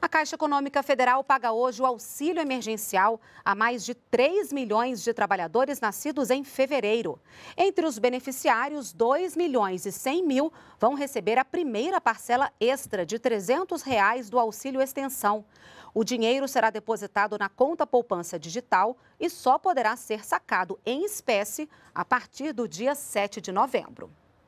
A Caixa Econômica Federal paga hoje o auxílio emergencial a mais de 3 milhões de trabalhadores nascidos em fevereiro. Entre os beneficiários, 2 milhões e 100 mil vão receber a primeira parcela extra de R$ 300 reais do auxílio extensão. O dinheiro será depositado na conta poupança digital e só poderá ser sacado em espécie a partir do dia 7 de novembro.